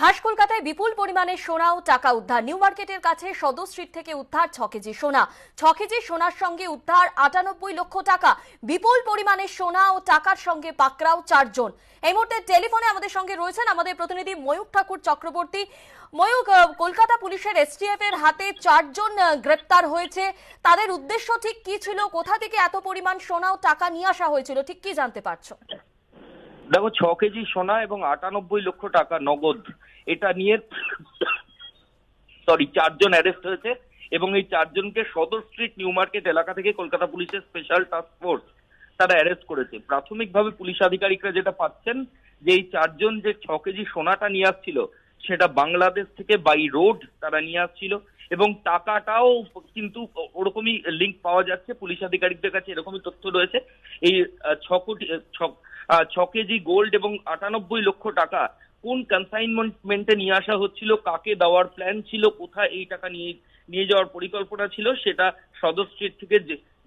খাস কলকাতায় বিপুল পরিমাণে সোনা ও টাকা উদ্ধার নিউ মার্কেটের কাছে সদর স্ট্রিট থেকে উদ্ধার ছ কেজি সোনা ছ কেজি সোনার সঙ্গে উদ্ধার আটানব্বই লক্ষ টাকা বিপুল পরিমাণে সোনা ও টাকার সঙ্গে পাকড়াও চারজন এই মুহূর্তে টেলিফোনে আমাদের সঙ্গে রয়েছেন আমাদের প্রতিনিধি ময়ূক ঠাকুর চক্রবর্তী ময়ূক কলকাতা পুলিশের এসটিএফ এর হাতে চারজন গ্রেপ্তার হয়েছে তাদের উদ্দেশ্য ঠিক কি ছিল কোথা থেকে এত পরিমাণ সোনা ও টাকা নিয়ে আসা হয়েছিল ঠিক কি জানতে পারছো দেখো ছ কেজি সোনা এবং আটানব্বই লক্ষ টাকা নগদ এটা নিয়ে সরি চারজন অ্যারেস্ট হয়েছে এবং এই চারজনকে সদর স্ট্রিট নিউ মার্কেট এলাকা থেকে কলকাতা পুলিশের স্পেশাল টাস্ক ফোর্স তারা অ্যারেস্ট করেছে প্রাথমিকভাবে পুলিশ আধিকারিকরা যেটা পাচ্ছেন যে এই চারজন যে ছ কেজি সোনাটা নিয়ে আসছিল সেটা বাংলাদেশ থেকে বাই রোড তারা নিয়ে আসছিল এবং টাকাটাও কিন্তু ওরকমই লিঙ্ক পাওয়া যাচ্ছে পুলিশ আধিকারিকদের কাছে এরকমই তথ্য রয়েছে এই ছ কোটি ছ কেজি গোল্ড এবং আটানব্বই লক্ষ টাকা কোন কনসাইনমেন্টে নিয়ে আসা হচ্ছিল কাকে দেওয়ার প্ল্যান ছিল কোথায় এই টাকা নিয়ে নিয়ে যাওয়ার পরিকল্পনা ছিল সেটা সদর স্ট্রিট থেকে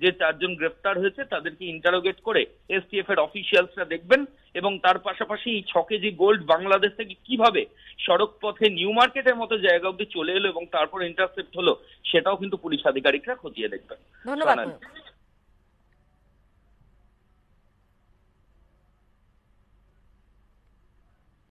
যে চারজন গ্রেফতার হয়েছে তাদেরকে ইন্টারোগেট করে এসটিএফ এর অফিসিয়ালসরা দেখবেন এবং তার পাশাপাশি এই ছ কেজি গোল্ড বাংলাদেশ থেকে কিভাবে সড়ক পথে নিউ মার্কেটের মতো জায়গা অব্দি চলে এলো এবং তারপর ইন্টারসেপ্ট হলো সেটাও কিন্তু পুলিশ আধিকারিকরা খতিয়ে দেখবেন ধন্যবাদ